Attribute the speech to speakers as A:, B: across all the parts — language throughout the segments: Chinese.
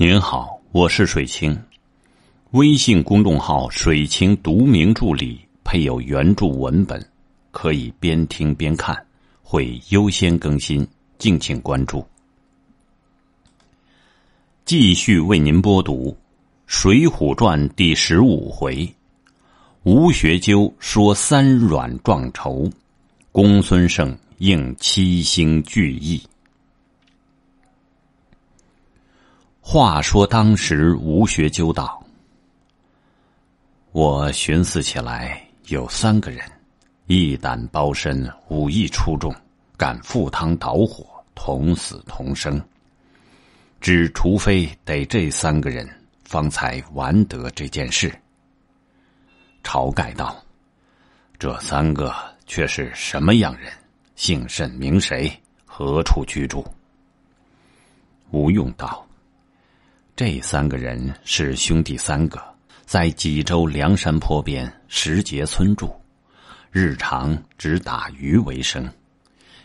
A: 您好，我是水清，微信公众号“水清读名著”里配有原著文本，可以边听边看，会优先更新，敬请关注。继续为您播读《水浒传》第十五回：吴学究说三软撞愁，公孙胜应七星聚义。话说当时吴学究道：“我寻思起来，有三个人，一胆包身，武艺出众，敢赴汤蹈火，同死同生。只除非得这三个人，方才完得这件事。”晁盖道：“这三个却是什么样人？姓甚名谁？何处居住？”吴用道。这三个人是兄弟三个，在济州梁山坡边石碣村住，日常只打鱼为生，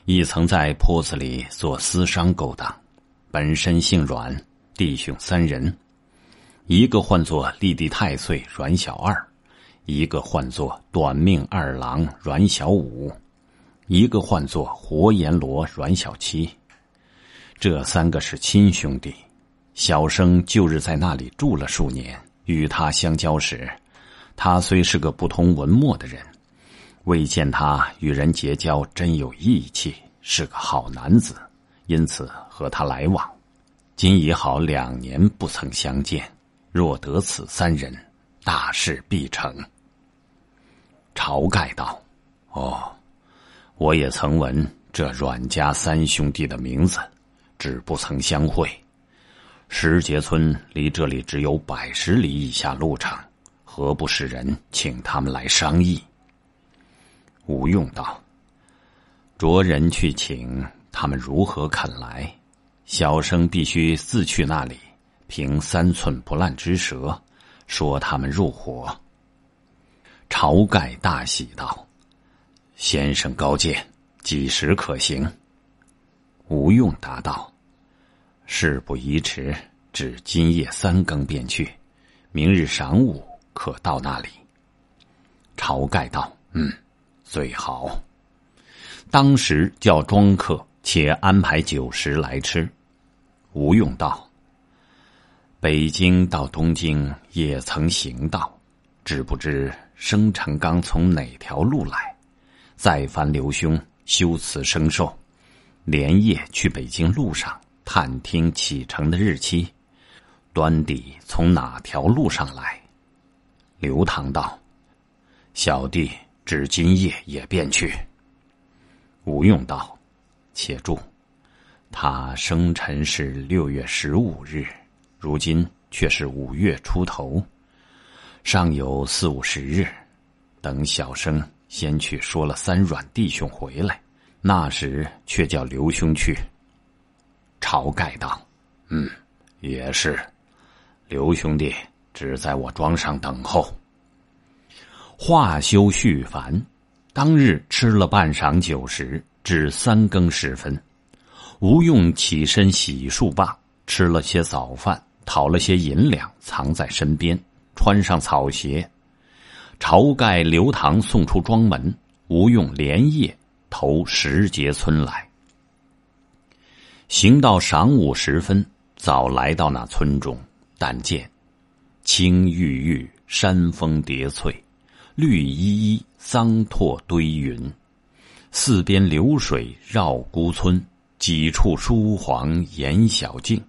A: 亦曾在坡子里做私商勾当。本身姓阮，弟兄三人，一个唤作立地太岁阮小二，一个唤作短命二郎阮小五，一个唤作活阎罗阮小七。这三个是亲兄弟。小生旧日在那里住了数年，与他相交时，他虽是个不通文墨的人，未见他与人结交真有义气，是个好男子，因此和他来往。今已好两年不曾相见，若得此三人，大事必成。晁盖道：“哦，我也曾闻这阮家三兄弟的名字，只不曾相会。”石碣村离这里只有百十里以下路程，何不使人请他们来商议？吴用道：“着人去请他们，如何肯来？小生必须自去那里，凭三寸不烂之舌，说他们入伙。”晁盖大喜道：“先生高见，几时可行？”吴用答道：“事不宜迟。”至今夜三更便去，明日晌午可到那里。晁盖道：“嗯，最好。当时叫庄客，且安排酒食来吃。”吴用道：“北京到东京也曾行道，只不知生辰纲从哪条路来。再烦刘兄修辞生受，连夜去北京路上探听启程的日期。”端底从哪条路上来？刘唐道：“小弟至今夜也便去。”吴用道：“且住，他生辰是六月十五日，如今却是五月出头，尚有四五十日，等小生先去说了三阮弟兄回来，那时却叫刘兄去。”晁盖道：“嗯，也是。”刘兄弟只在我庄上等候。话休絮烦，当日吃了半晌酒时，至三更时分，吴用起身洗漱罢，吃了些早饭，讨了些银两，藏在身边，穿上草鞋，晁盖、刘唐送出庄门，吴用连夜投石碣村来。行到晌午时分，早来到那村中。但见青郁郁山峰叠翠，绿依依桑拓堆云。四边流水绕孤村，几处疏黄掩小径。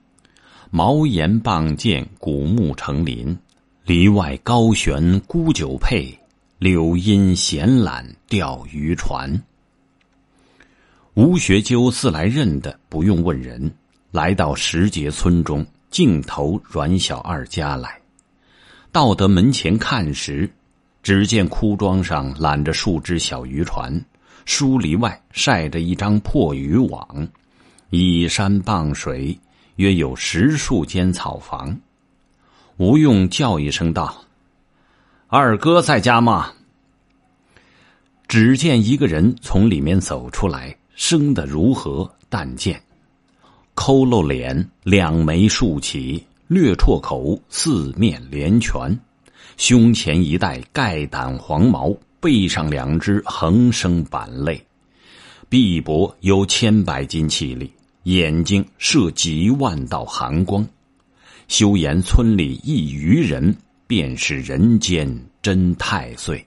A: 茅檐傍涧，古木成林。篱外高悬沽酒佩，柳荫闲懒钓鱼船。吴学究自来认的，不用问人。来到石碣村中。径头阮小二家来，到得门前看时，只见枯桩上揽着数只小渔船，疏篱外晒着一张破渔网，依山傍水，约有十数间草房。吴用叫一声道：“二哥在家吗？”只见一个人从里面走出来，生的如何？但见。抠露脸，两眉竖起，略绰口，四面连拳，胸前一带盖胆黄毛，背上两只横生板肋，臂膊有千百斤气力，眼睛射几万道寒光。休言村里一愚人，便是人间真太岁。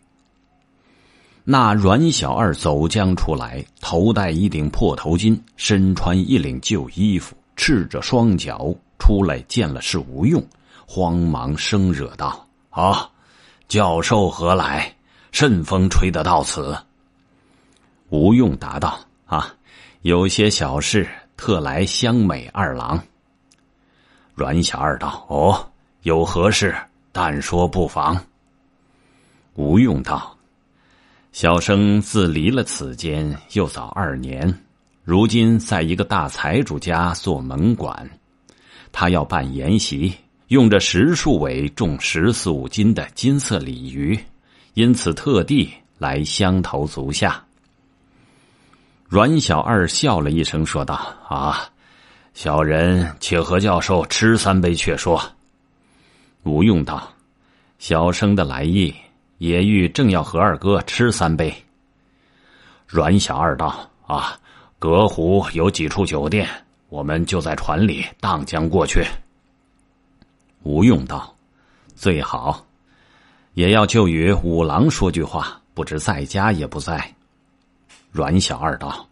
A: 那阮小二走将出来，头戴一顶破头巾，身穿一领旧衣服，赤着双脚出来，见了是吴用，慌忙生惹道：“啊，教授何来？甚风吹得到此？”吴用答道：“啊，有些小事，特来相美二郎。”阮小二道：“哦，有何事？但说不妨。”吴用道。小生自离了此间，又早二年。如今在一个大财主家做门管，他要办筵席，用着十数尾重十四五斤的金色鲤鱼，因此特地来相投足下。阮小二笑了一声，说道：“啊，小人且和教授吃三杯，却说。”吴用道：“小生的来意。”也欲正要和二哥吃三杯。阮小二道：“啊，隔湖有几处酒店，我们就在船里荡江过去。”吴用道：“最好，也要就与五郎说句话，不知在家也不在。”阮小二道：“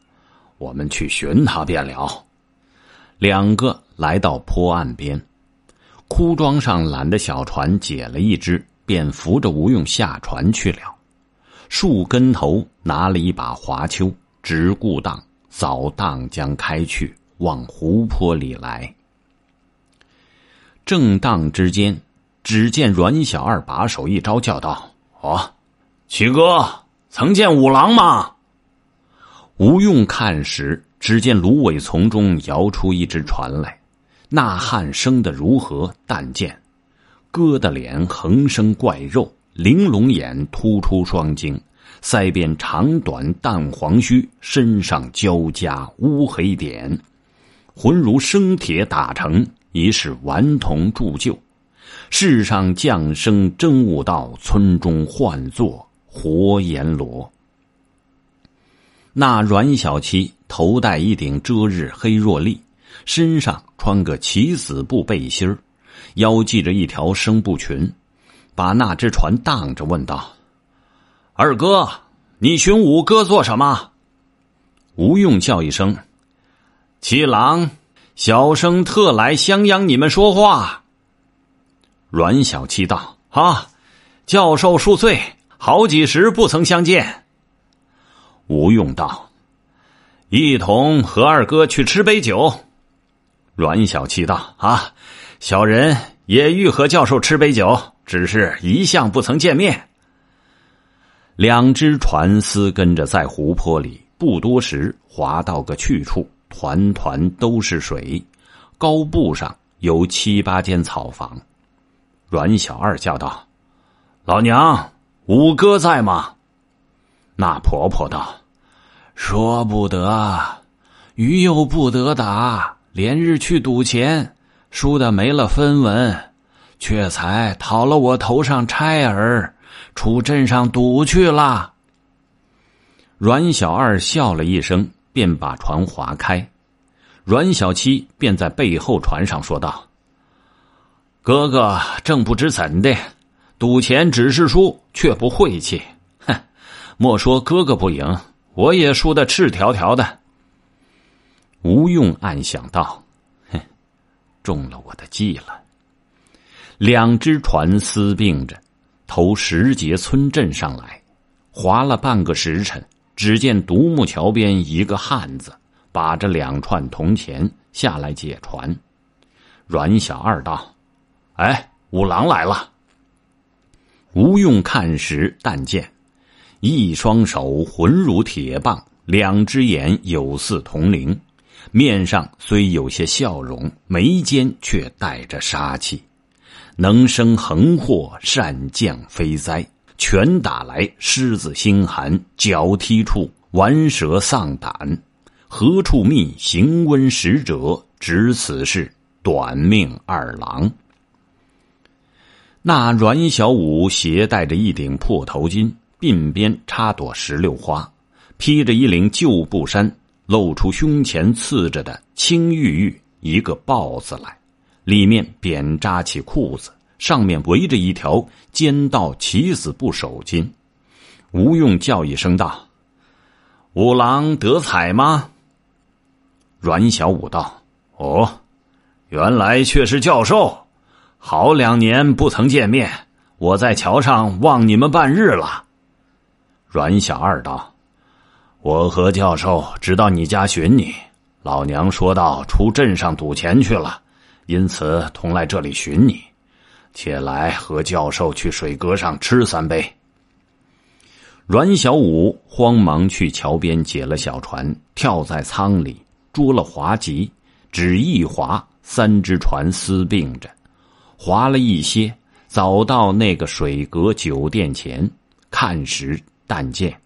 A: 我们去寻他便了。”两个来到坡岸边，枯桩上揽的小船解了一只。便扶着吴用下船去了，树根头拿了一把华秋，直故荡扫荡将开去，往湖泊里来。正荡之间，只见阮小二把手一招，叫道：“啊，七哥，曾见五郎吗？”吴用看时，只见芦苇丛中摇出一只船来，呐喊声的如何？但见。疙瘩脸横生怪肉，玲珑眼突出双睛，腮边长短淡黄须，身上交加乌黑点，浑如生铁打成，疑是顽童铸就。世上降生真悟道，村中唤作活阎罗。那阮小七头戴一顶遮日黑若笠，身上穿个起死布背心儿。腰系着一条生布裙，把那只船荡着，问道：“二哥，你寻五哥做什么？”吴用叫一声：“七郎，小生特来襄阳，你们说话。”阮小七道：“啊，教授恕罪，好几时不曾相见。”吴用道：“一同和二哥去吃杯酒。”阮小七道：“啊。”小人也欲和教授吃杯酒，只是一向不曾见面。两只船丝跟着在湖泊里，不多时划到个去处，团团都是水。高布上有七八间草房。阮小二叫道：“老娘，五哥在吗？”那婆婆道：“说不得，鱼又不得打，连日去赌钱。”输的没了分文，却才讨了我头上差儿，出镇上赌去了。阮小二笑了一声，便把船划开。阮小七便在背后船上说道：“哥哥正不知怎的，赌钱只是输，却不晦气。哼，莫说哥哥不赢，我也输的赤条条的。”吴用暗想道。中了我的计了。两只船厮并着，投石碣村镇上来，划了半个时辰，只见独木桥边一个汉子把着两串铜钱下来解船。阮小二道：“哎，五郎来了。”吴用看时，但见一双手浑如铁棒，两只眼有似铜铃。面上虽有些笑容，眉间却带着杀气。能生横祸，善降非灾。拳打来，狮子心寒；脚踢处，顽蛇丧胆。何处觅行瘟使者？只此事，短命二郎。那阮小五携带着一顶破头巾，鬓边插朵石榴花，披着一领旧布衫。露出胸前刺着的青玉玉一个“豹”子来，里面扁扎起裤子，上面围着一条尖道起子布手巾。吴用叫一声道：“五郎得彩吗？”阮小五道：“哦，原来却是教授，好两年不曾见面，我在桥上望你们半日了。”阮小二道。我和教授直到你家寻你，老娘说到出镇上赌钱去了，因此同来这里寻你，且来和教授去水阁上吃三杯。阮小五慌忙去桥边解了小船，跳在舱里捉了滑稽，只一滑，三只船厮并着，滑了一些，早到那个水阁酒店前看时，但见。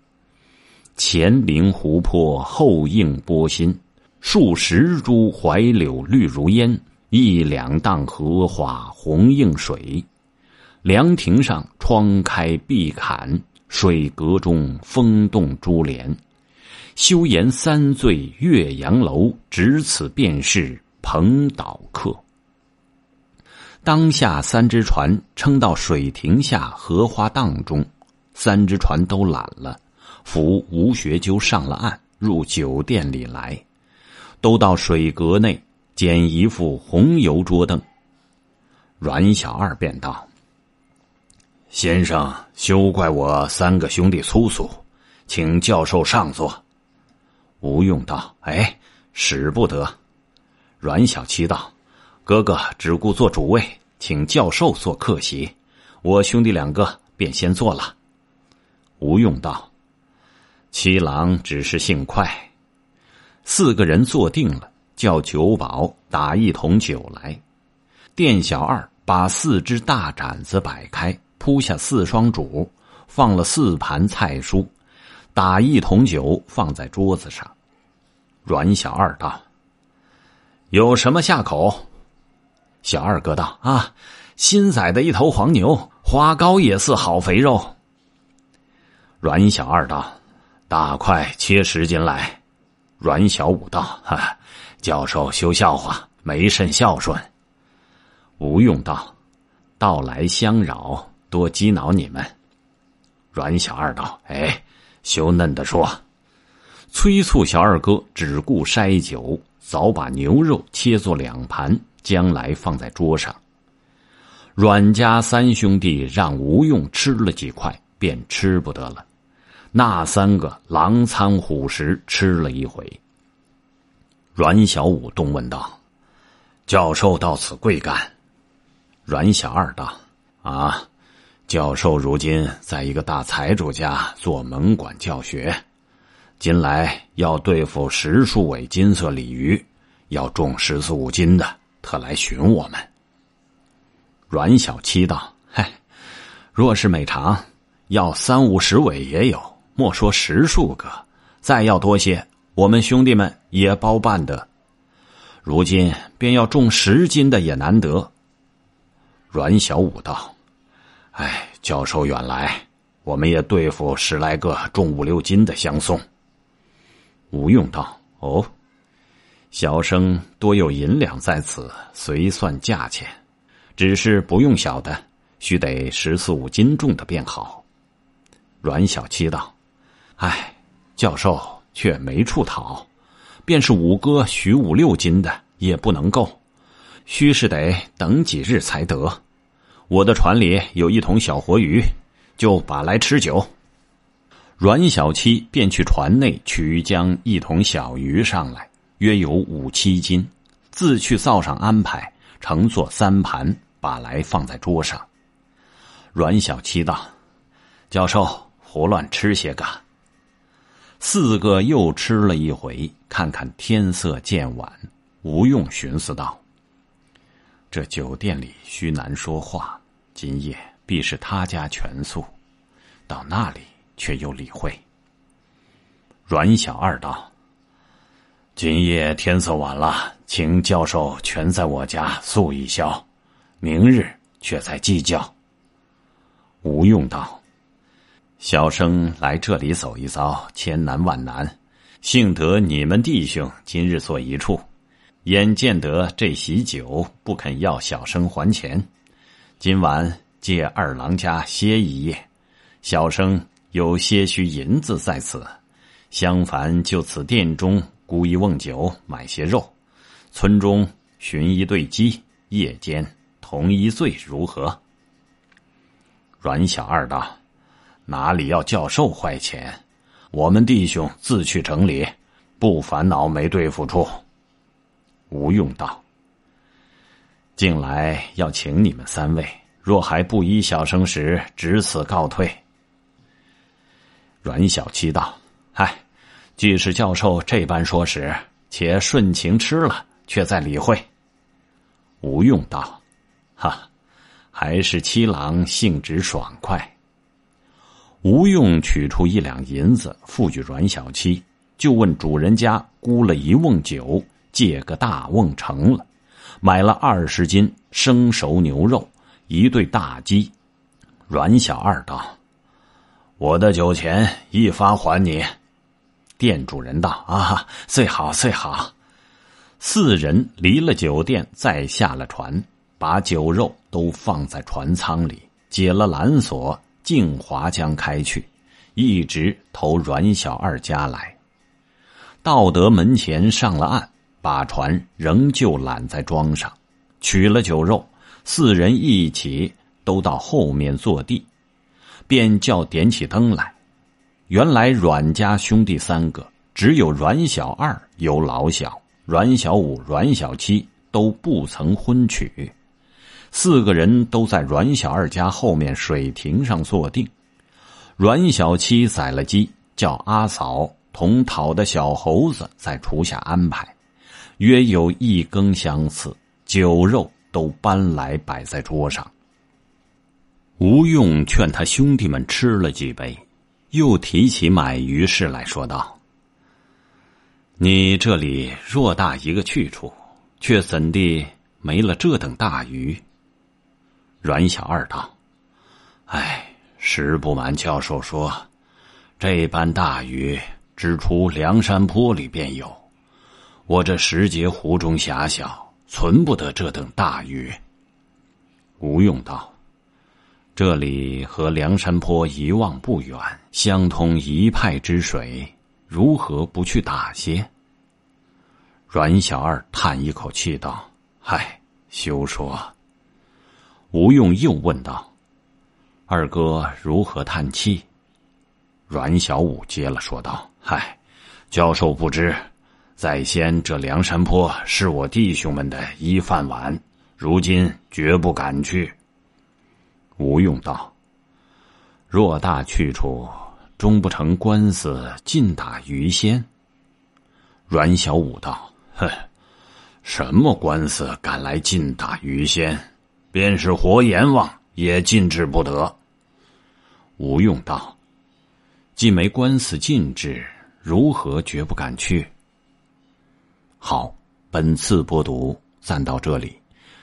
A: 前临湖泊，后映波心，数十株槐柳绿如烟，一两荡荷花红映水。凉亭上窗开碧槛，水阁中风动珠帘。休言三醉岳阳楼，值此便是蓬岛客。当下三只船撑到水亭下荷花荡中，三只船都懒了。扶吴学究上了岸，入酒店里来，都到水阁内捡一副红油桌凳。阮小二便道：“先生休怪我三个兄弟粗俗，请教授上座。”吴用道：“哎，使不得。”阮小七道：“哥哥只顾做主位，请教授做客席，我兄弟两个便先坐了。”吴用道。七郎只是姓快，四个人坐定了，叫酒保打一桶酒来。店小二把四只大盏子摆开，铺下四双主，放了四盘菜蔬，打一桶酒放在桌子上。阮小二道：“有什么下口？”小二哥道：“啊，新宰的一头黄牛，花糕也似好肥肉。”阮小二道。大快切十斤来，阮小五道：“哈，教授休笑话，没甚孝顺。”吴用道：“到来相扰，多激恼你们。”阮小二道：“哎，羞嫩的说，催促小二哥只顾筛酒，早把牛肉切作两盘，将来放在桌上。”阮家三兄弟让吴用吃了几块，便吃不得了。那三个狼餐虎食，吃了一回。阮小五动问道：“教授到此贵干？”阮小二道：“啊，教授如今在一个大财主家做门管教学，今来要对付十数尾金色鲤鱼，要重十四五斤的，特来寻我们。”阮小七道：“嗨，若是美尝，要三五十尾也有。”莫说十数个，再要多些，我们兄弟们也包办的。如今便要重十斤的也难得。阮小五道：“哎，教授远来，我们也对付十来个重五六斤的相送。”吴用道：“哦，小生多有银两在此，随算价钱，只是不用小的，须得十四五斤重的便好。”阮小七道。唉，教授却没处讨，便是五哥许五六斤的也不能够，须是得等几日才得。我的船里有一桶小活鱼，就把来吃酒。阮小七便去船内取将一桶小鱼上来，约有五七斤，自去灶上安排，乘坐三盘，把来放在桌上。阮小七道：“教授胡乱吃些个。”四个又吃了一回，看看天色渐晚，吴用寻思道：“这酒店里须难说话，今夜必是他家全宿，到那里却又理会。”阮小二道：“今夜天色晚了，请教授全在我家宿一宵，明日却再计较。”吴用道。小生来这里走一遭，千难万难，幸得你们弟兄今日坐一处，眼见得这喜酒不肯要小生还钱，今晚借二郎家歇一夜。小生有些许银子在此，相烦就此店中沽一瓮酒，买些肉，村中寻一对鸡，夜间同一醉如何？阮小二道。哪里要教授坏钱？我们弟兄自去城里，不烦恼没对付处。吴用道：“近来要请你们三位，若还不依，小生时只此告退。”阮小七道：“哎，既是教授这般说时，且顺情吃了，却再理会。”吴用道：“哈，还是七郎性直爽快。”吴用取出一两银子，付与阮小七，就问主人家沽了一瓮酒，借个大瓮盛了，买了二十斤生熟牛肉，一对大鸡。阮小二道：“我的酒钱一发还你。”店主人道：“啊，最好最好。”四人离了酒店，再下了船，把酒肉都放在船舱里，解了缆索。静华江开去，一直投阮小二家来。到得门前，上了岸，把船仍旧揽在庄上，取了酒肉，四人一起都到后面坐地，便叫点起灯来。原来阮家兄弟三个，只有阮小二有老小，阮小五、阮小七都不曾婚娶。四个人都在阮小二家后面水亭上坐定，阮小七宰了鸡，叫阿嫂同讨的小猴子在厨下安排，约有一更相似，酒肉都搬来摆在桌上。吴用劝他兄弟们吃了几杯，又提起买鱼事来说道：“你这里偌大一个去处，却怎地没了这等大鱼？”阮小二道：“哎，实不瞒教授说，这般大雨，只出梁山坡里便有。我这时节湖中狭小，存不得这等大雨。”吴用道：“这里和梁山坡一望不远，相通一派之水，如何不去打些？”阮小二叹一口气道：“唉，休说。”吴用又问道：“二哥如何叹气？”阮小五接了说道：“嗨，教授不知，在先这梁山坡是我弟兄们的一饭碗，如今绝不敢去。”吴用道：“偌大去处，终不成官司尽打鱼仙。”阮小五道：“哼，什么官司敢来尽打鱼仙？”便是活阎王也禁止不得。吴用道：“既没官司禁止，如何绝不敢去？”好，本次播读暂到这里。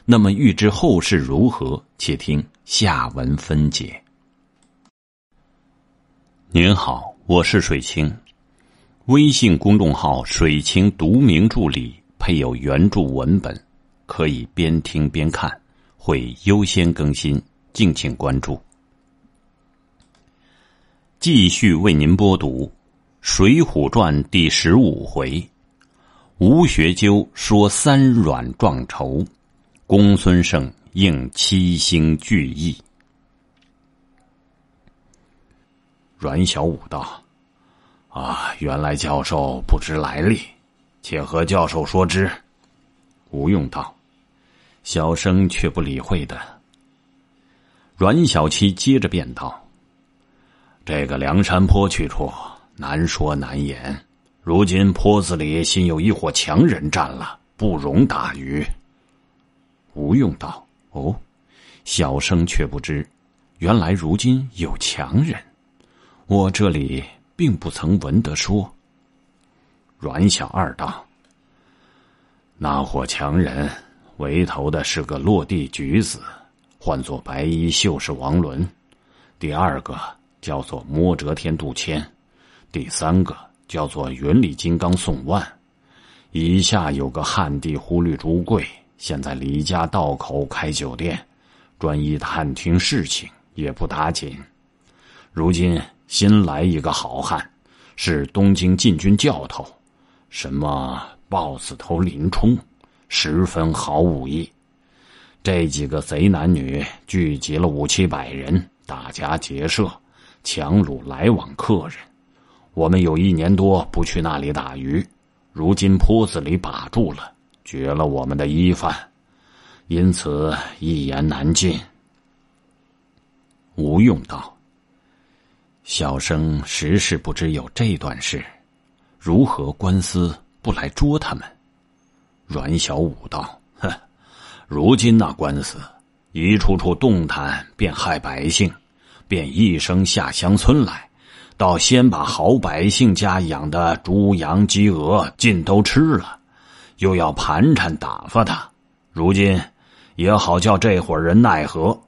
A: 那么预知后事如何，且听下文分解。您好，我是水清，微信公众号“水清读名著”里配有原著文本，可以边听边看。会优先更新，敬请关注。继续为您播读《水浒传》第十五回：吴学究说三软撞愁，公孙胜应七星聚义。阮小五道：“啊，原来教授不知来历，且和教授说之。”吴用道。小生却不理会的。阮小七接着便道：“这个梁山坡去处难说难言，如今坡子里新有一伙强人占了，不容打鱼。”吴用道：“哦，小生却不知，原来如今有强人，我这里并不曾闻得说。”阮小二道：“那伙强人。”围头的是个落地举子，唤作白衣秀士王伦；第二个叫做摸着天杜迁；第三个叫做云里金刚宋万。以下有个汉地忽律朱贵，现在李家道口开酒店，专一探听事情，也不打紧。如今新来一个好汉，是东京禁军教头，什么豹子头林冲。十分好武艺，这几个贼男女聚集了五七百人，打家劫舍，强掳来往客人。我们有一年多不去那里打鱼，如今铺子里把住了，绝了我们的衣饭，因此一言难尽。吴用道：“小生实是不知有这段事，如何官司不来捉他们？”阮小五道：“哼，如今那官司一处处动弹，便害百姓，便一声下乡村来，倒先把好百姓家养的猪羊鸡鹅尽都吃了，又要盘缠打发他。如今也好叫这伙人奈何。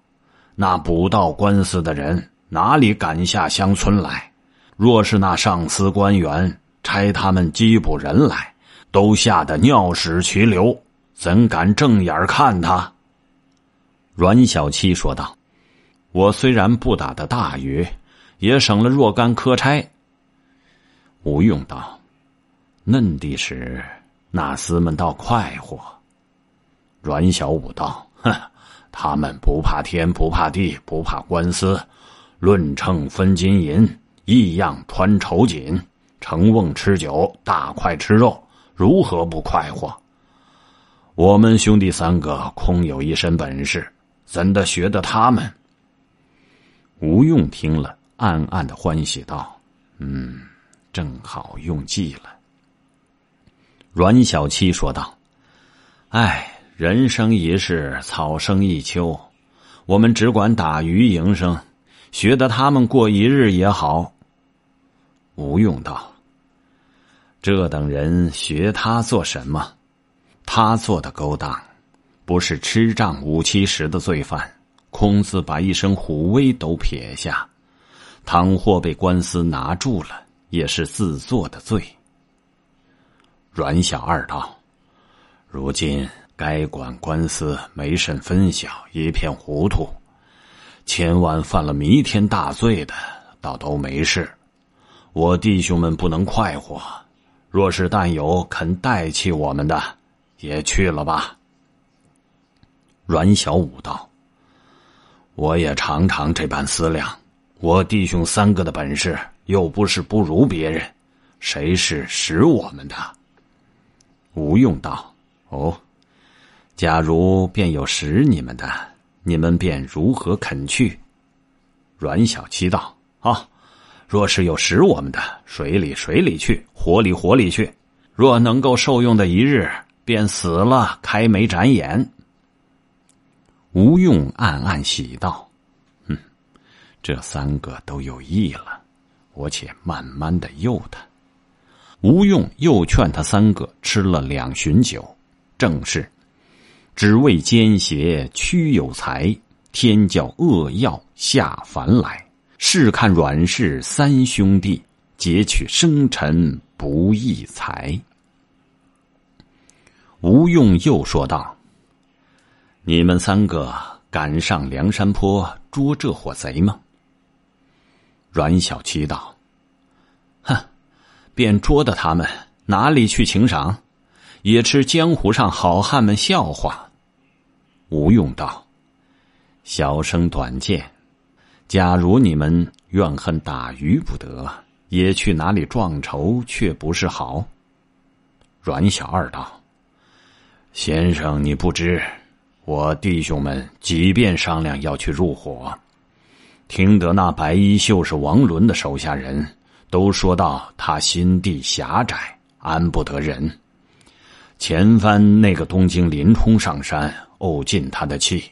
A: 那捕到官司的人哪里敢下乡村来？若是那上司官员差他们缉捕人来。”都吓得尿屎渠流，怎敢正眼看他？阮小七说道：“我虽然不打的大鱼，也省了若干磕差。”吴用道：“嫩地时，那厮们倒快活。”阮小五道：“哼，他们不怕天，不怕地，不怕官司，论秤分金银，异样穿绸锦，成瓮吃酒，大块吃肉。”如何不快活？我们兄弟三个空有一身本事，怎的学得他们？吴用听了，暗暗的欢喜道：“嗯，正好用计了。”阮小七说道：“哎，人生一世，草生一秋，我们只管打鱼营生，学得他们过一日也好。”吴用道。这等人学他做什么？他做的勾当，不是吃账五七十的罪犯。空子把一身虎威都撇下，倘或被官司拿住了，也是自作的罪。阮小二道：“如今该管官司没甚分晓，一片糊涂。千万犯了弥天大罪的，倒都没事。我弟兄们不能快活。”若是但有肯代替我们的，也去了吧。阮小五道：“我也常常这般思量。我弟兄三个的本事又不是不如别人，谁是使我们的？”吴用道：“哦，假如便有使你们的，你们便如何肯去？”阮小七道：“啊。”若是有使我们的，水里水里去，火里火里去；若能够受用的一日，便死了，开眉展眼。吴用暗暗喜道：“嗯，这三个都有意了，我且慢慢的诱他。”吴用又劝他三个吃了两巡酒，正是：“只为奸邪屈有才，天教恶药下凡来。”试看阮氏三兄弟劫取生辰不义财。吴用又说道：“你们三个敢上梁山坡捉这伙贼吗？”阮小七道：“哼，便捉的他们，哪里去请赏？也吃江湖上好汉们笑话。”吴用道：“小生短见。”假如你们怨恨打鱼不得，也去哪里撞仇却不是好。阮小二道：“先生你不知，我弟兄们即便商量要去入伙，听得那白衣秀是王伦的手下人，都说到他心地狭窄，安不得人。前番那个东京林冲上山怄尽他的气，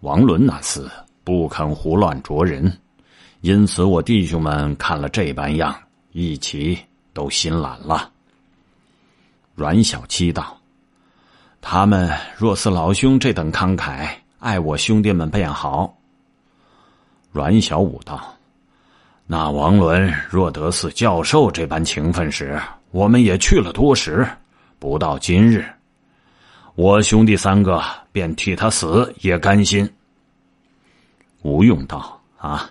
A: 王伦那厮。”不肯胡乱着人，因此我弟兄们看了这般样，一齐都心懒了。阮小七道：“他们若似老兄这等慷慨，爱我兄弟们便好。”阮小五道：“那王伦若得似教授这般情分时，我们也去了多时，不到今日，我兄弟三个便替他死也甘心。”吴用道：“啊，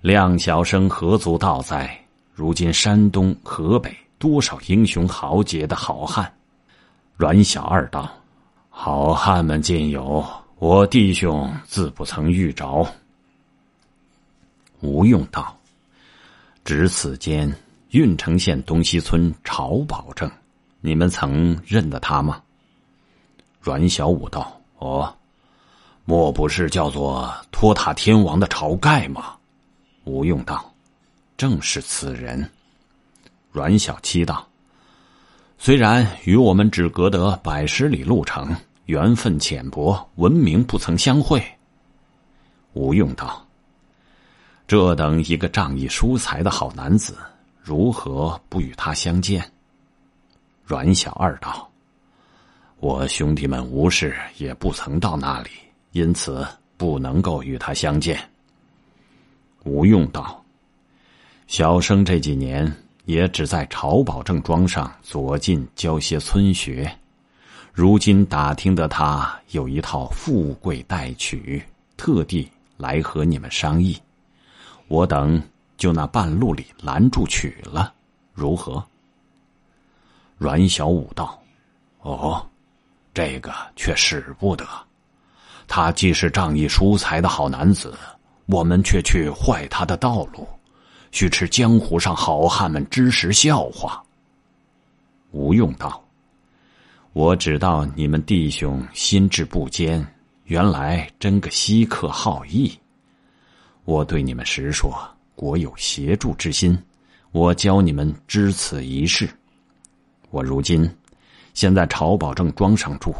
A: 量小生何足道哉！如今山东、河北多少英雄豪杰的好汉？”阮小二道：“好汉们尽有，我弟兄自不曾遇着。”吴用道：“值此间郓城县东西村朝保正，你们曾认得他吗？”阮小五道：“哦。”莫不是叫做托塔天王的晁盖吗？吴用道：“正是此人。”阮小七道：“虽然与我们只隔得百十里路程，缘分浅薄，闻名不曾相会。”吴用道：“这等一个仗义疏财的好男子，如何不与他相见？”阮小二道：“我兄弟们无事，也不曾到那里。”因此不能够与他相见。吴用道：“小生这几年也只在朝宝正庄上左近教些村学，如今打听得他有一套富贵待娶，特地来和你们商议。我等就那半路里拦住取了，如何？”阮小五道：“哦，这个却使不得。”他既是仗义疏财的好男子，我们却去坏他的道路，须吃江湖上好汉们之时笑话。吴用道：“我只道你们弟兄心志不坚，原来真个稀客好义。我对你们实说，国有协助之心，我教你们知此一事。我如今现在朝宝正庄上住。”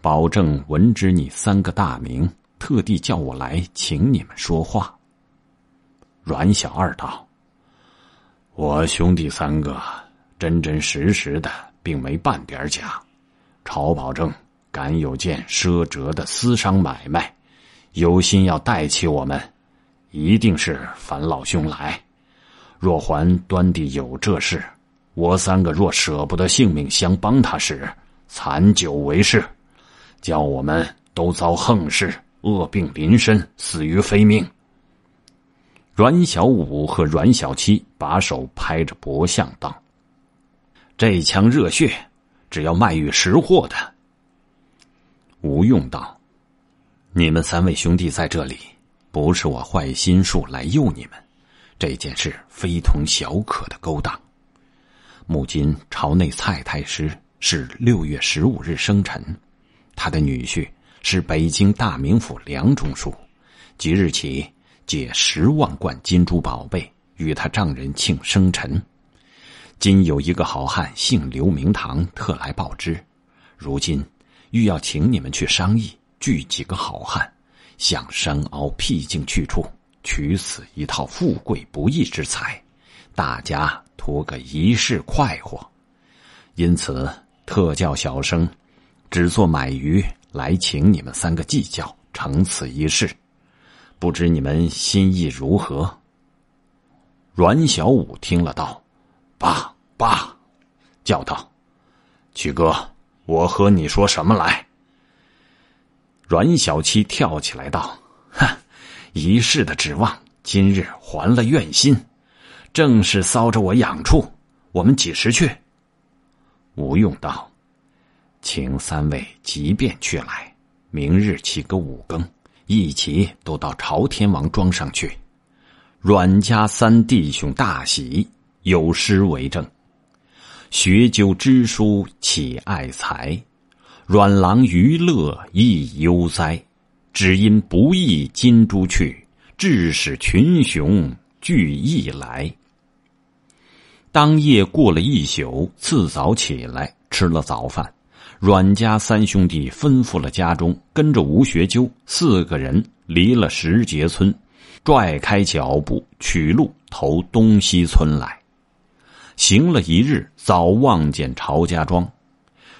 A: 保证闻知你三个大名，特地叫我来请你们说话。阮小二道：“我兄弟三个真真实实的，并没半点假。朝保证敢有件奢折的私商买卖，有心要带起我们，一定是烦老兄来。若还端地有这事，我三个若舍不得性命相帮他时，残酒为誓。”叫我们都遭横事、恶病临身，死于非命。阮小五和阮小七把手拍着脖项道：“这腔热血，只要卖与识货的。”吴用道：“你们三位兄弟在这里，不是我坏心术来诱你们。这件事非同小可的勾当。母亲朝内蔡太师是六月十五日生辰。”他的女婿是北京大名府梁中书，即日起借十万贯金珠宝贝与他丈人庆生辰。今有一个好汉姓刘明堂，特来报之。如今欲要请你们去商议，聚几个好汉，向山凹僻静去处取此一套富贵不义之财，大家图个一世快活。因此特叫小生。只做买鱼来，请你们三个计较成此一事，不知你们心意如何？阮小五听了道：“爸爸，叫道，曲哥，我和你说什么来？”阮小七跳起来道：“哼，一世的指望，今日还了怨心，正是搔着我痒处。我们几时去？”吴用道。请三位即便去来，明日起个五更，一起都到朝天王庄上去。阮家三弟兄大喜，有诗为证：“学究知书岂爱才，阮郎娱乐亦悠哉。只因不义金珠去，致使群雄聚义来。”当夜过了一宿，次早起来吃了早饭。阮家三兄弟吩咐了家中，跟着吴学究四个人离了石碣村，拽开脚步取路投东西村来。行了一日，早望见晁家庄，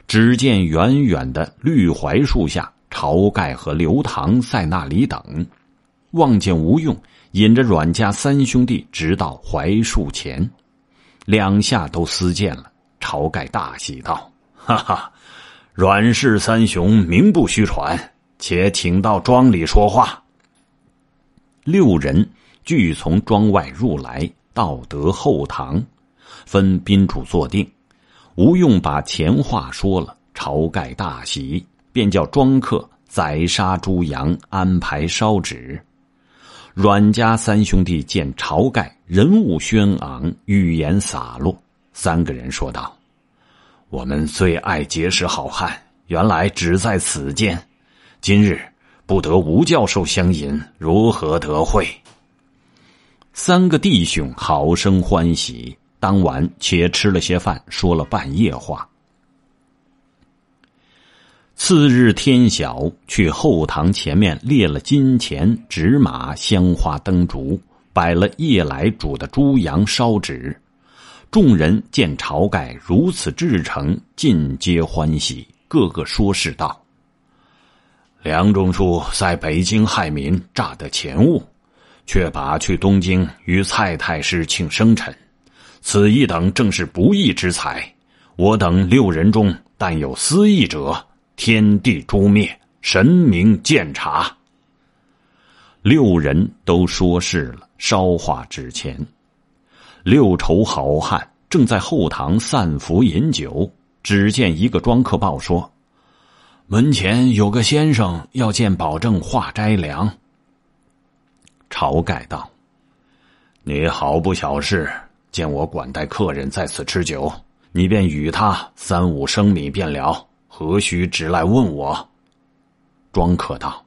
A: 只见远远的绿槐树下，晁盖和刘唐在那里等。望见吴用引着阮家三兄弟，直到槐树前，两下都厮见了。晁盖大喜道：“哈哈！”阮氏三雄名不虚传，且请到庄里说话。六人俱从庄外入来，到得后堂，分宾主坐定。吴用把前话说了，晁盖大喜，便叫庄客宰杀猪羊，安排烧纸。阮家三兄弟见晁盖人物轩昂，语言洒落，三个人说道。我们最爱结识好汉，原来只在此间。今日不得吴教授相迎，如何得会？三个弟兄好生欢喜。当晚且吃了些饭，说了半夜话。次日天晓，去后堂前面列了金钱、纸马、香花、灯烛，摆了夜来煮的猪羊烧纸。众人见晁盖如此至诚，尽皆欢喜，个个说是道：“梁中书在北京害民，诈得钱物，却把去东京与蔡太师庆生辰，此一等正是不义之财。我等六人中，但有私意者，天地诛灭，神明鉴察。”六人都说是了，烧化纸钱。六愁好汉正在后堂散福饮酒，只见一个庄客报说：“门前有个先生要见保证化斋粮。”晁盖道：“你好不小事，见我管待客人在此吃酒，你便与他三五升米便了，何须直来问我？”庄客道：“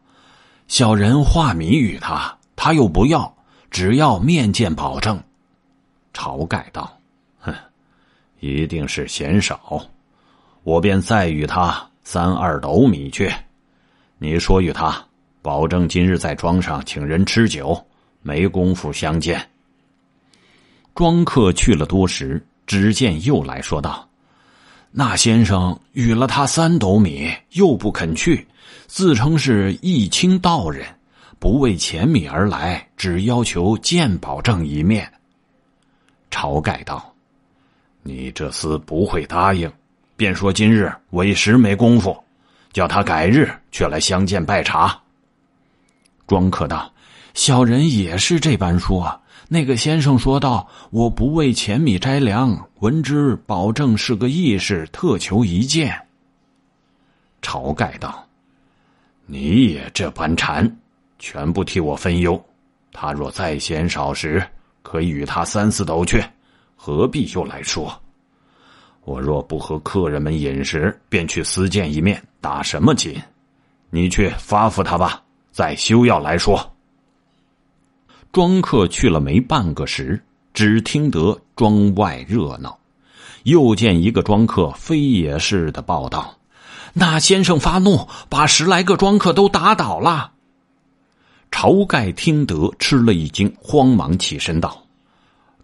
A: 小人化米与他，他又不要，只要面见保证。”晁盖道：“哼，一定是嫌少，我便再与他三二斗米去。你说与他，保证今日在庄上请人吃酒，没工夫相见。”庄客去了多时，只见又来说道：“那先生与了他三斗米，又不肯去，自称是义清道人，不为钱米而来，只要求见保证一面。”晁盖道：“你这厮不会答应，便说今日一时没功夫，叫他改日却来相见拜茶。”庄客道：“小人也是这般说。”那个先生说道：“我不为钱米摘粮，闻之保证是个义士，特求一见。”晁盖道：“你也这般缠，全部替我分忧。他若再嫌少时。”可以与他三四斗去，何必又来说？我若不和客人们饮食，便去私见一面，打什么紧？你去发付他吧，再休要来说。庄客去了没半个时，只听得庄外热闹，又见一个庄客飞也似的报道：“那先生发怒，把十来个庄客都打倒了。”晁盖听得吃了一惊，慌忙起身道：“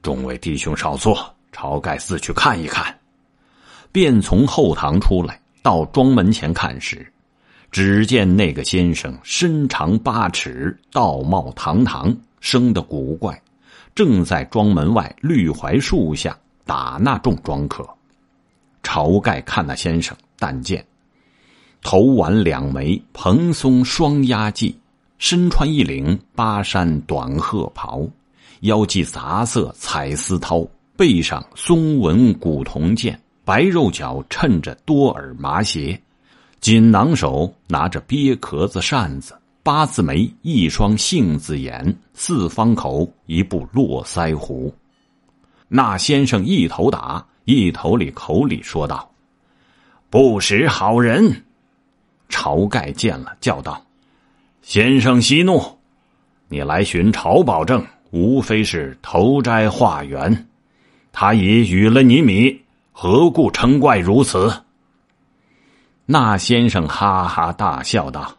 A: 众位弟兄少坐，晁盖自去看一看。”便从后堂出来，到庄门前看时，只见那个先生身长八尺，道貌堂堂，生得古怪，正在庄门外绿槐树下打那众庄客。晁盖看那先生，但见头挽两眉，蓬松双压髻。身穿一领巴山短褐袍，腰系杂色彩丝绦，背上松纹古铜剑，白肉脚衬着多耳麻鞋，锦囊手拿着鳖壳子扇子，八字眉，一双杏子眼，四方口，一部络腮胡。那先生一头打，一头里口里说道：“不识好人。”晁盖见了，叫道。先生息怒，你来寻晁保正，无非是投斋化缘，他已与了你米，何故称怪如此？那先生哈哈大笑道：“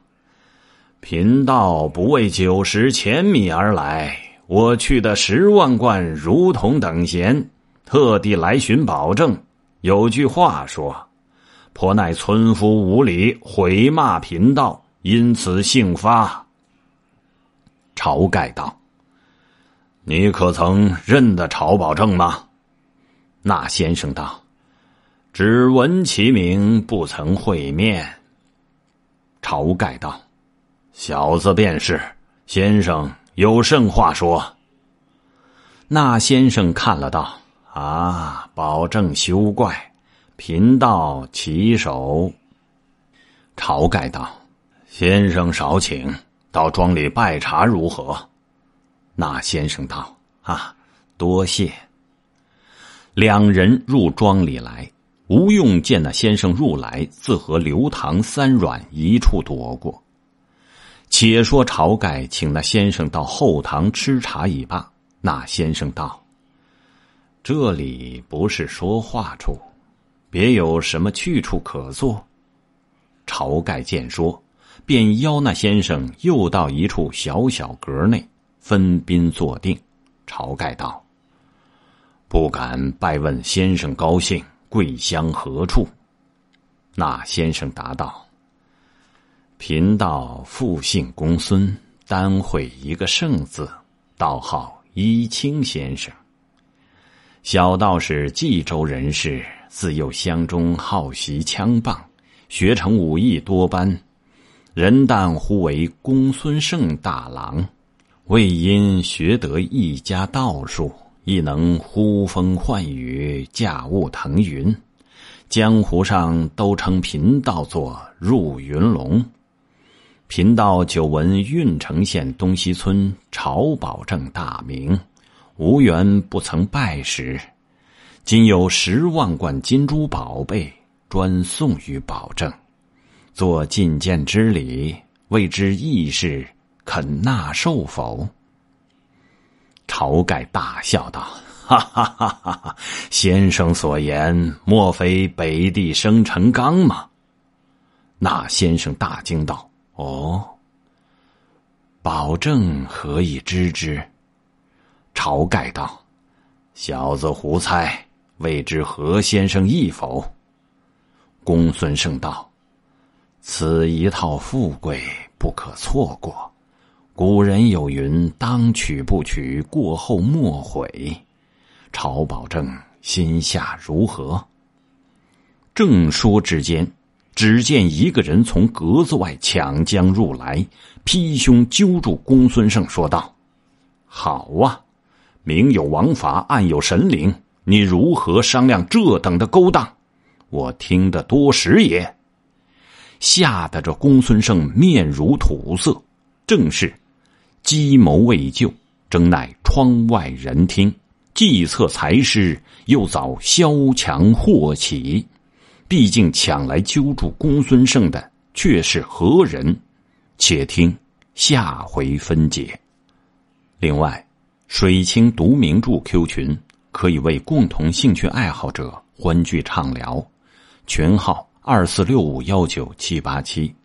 A: 贫道不为九十钱米而来，我去的十万贯如同等闲，特地来寻保证。有句话说，颇奈村夫无礼，回骂贫道。”因此兴发。晁盖道：“你可曾认得晁保正吗？”那先生道：“只闻其名，不曾会面。”晁盖道：“小子便是先生，有甚话说？”那先生看了道：“啊，保证休怪，贫道起手。”晁盖道。先生少请，到庄里拜茶如何？那先生道：“啊，多谢。”两人入庄里来，吴用见那先生入来，自和刘唐、三阮一处躲过。且说晁盖请那先生到后堂吃茶已罢，那先生道：“这里不是说话处，别有什么去处可做？”晁盖见说。便邀那先生又到一处小小阁内，分宾坐定。晁盖道：“不敢拜问先生高兴，贵乡何处？”那先生答道：“贫道复姓公孙，单会一个圣字，道号一清先生。小道士冀州人士，自幼乡中好习枪棒，学成武艺多般。”人旦呼为公孙胜大郎，为因学得一家道术，亦能呼风唤雨、驾雾腾云。江湖上都称贫道做入云龙。贫道久闻郓城县东西村晁保正大名，无缘不曾拜时，今有十万贯金珠宝贝，专送于保正。做觐见之礼，未知义士肯纳受否？晁盖大笑道：“哈哈哈哈！先生所言，莫非北地生辰纲吗？”那先生大惊道：“哦，保证何以知之？”晁盖道：“小子胡猜，未知何先生意否？”公孙胜道。此一套富贵不可错过。古人有云：“当取不取，过后莫悔。”朝保正心下如何？正说之间，只见一个人从格子外抢将入来，劈胸揪住公孙胜，说道：“好啊！明有王法，暗有神灵，你如何商量这等的勾当？我听得多时也。”吓得这公孙胜面如土色，正是计谋未就，正奈窗外人听，计策才失，又早萧墙祸起。毕竟抢来揪住公孙胜的却是何人？且听下回分解。另外，水清读名著 Q 群可以为共同兴趣爱好者欢聚畅聊，群号。二四六五幺九七八七。